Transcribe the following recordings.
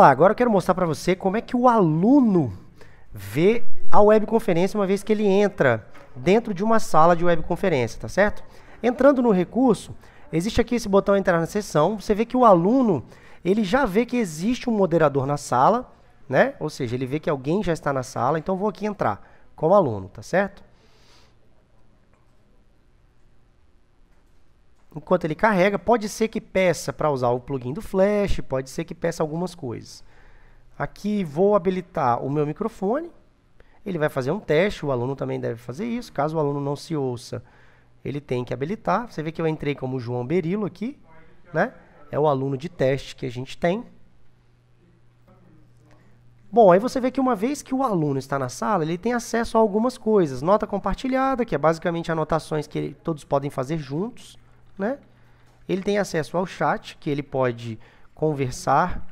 lá, agora eu quero mostrar para você como é que o aluno vê a webconferência uma vez que ele entra dentro de uma sala de webconferência, tá certo? Entrando no recurso, existe aqui esse botão entrar na sessão, você vê que o aluno, ele já vê que existe um moderador na sala, né? Ou seja, ele vê que alguém já está na sala, então vou aqui entrar como aluno, tá certo? enquanto ele carrega, pode ser que peça para usar o plugin do Flash, pode ser que peça algumas coisas. Aqui vou habilitar o meu microfone, ele vai fazer um teste, o aluno também deve fazer isso, caso o aluno não se ouça, ele tem que habilitar. Você vê que eu entrei como João Berilo aqui, né? É o aluno de teste que a gente tem. Bom, aí você vê que uma vez que o aluno está na sala, ele tem acesso a algumas coisas. Nota compartilhada, que é basicamente anotações que todos podem fazer juntos né? Ele tem acesso ao chat, que ele pode conversar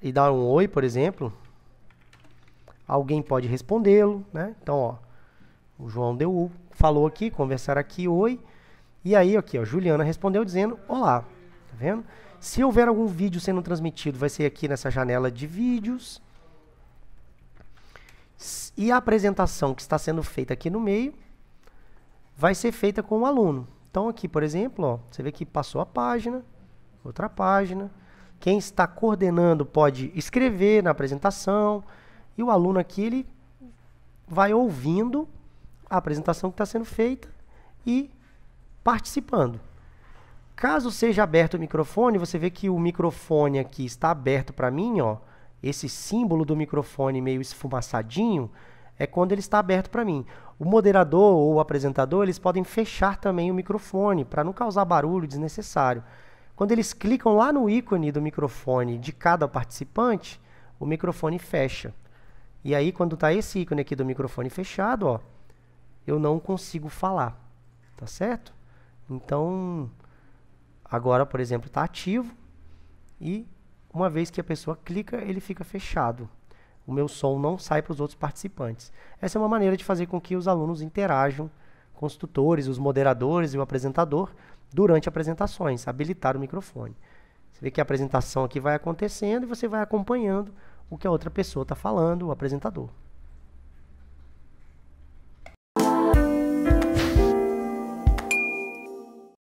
e dar um oi, por exemplo. Alguém pode respondê-lo, né? Então, ó, o João deu falou aqui, conversar aqui, oi. E aí, aqui, ó, Juliana respondeu dizendo: "Olá". Tá vendo? Se houver algum vídeo sendo transmitido, vai ser aqui nessa janela de vídeos. E a apresentação que está sendo feita aqui no meio vai ser feita com o aluno. Então aqui, por exemplo, ó, você vê que passou a página, outra página. Quem está coordenando pode escrever na apresentação e o aluno aqui ele vai ouvindo a apresentação que está sendo feita e participando. Caso seja aberto o microfone, você vê que o microfone aqui está aberto para mim, ó. Esse símbolo do microfone meio esfumaçadinho é quando ele está aberto para mim. O moderador ou o apresentador, eles podem fechar também o microfone para não causar barulho desnecessário. Quando eles clicam lá no ícone do microfone de cada participante, o microfone fecha. E aí, quando está esse ícone aqui do microfone fechado, ó, eu não consigo falar. Tá certo? Então, agora, por exemplo, está ativo e uma vez que a pessoa clica, ele fica fechado o meu som não sai para os outros participantes. Essa é uma maneira de fazer com que os alunos interajam com os tutores, os moderadores e o apresentador durante apresentações, habilitar o microfone. Você vê que a apresentação aqui vai acontecendo e você vai acompanhando o que a outra pessoa está falando, o apresentador.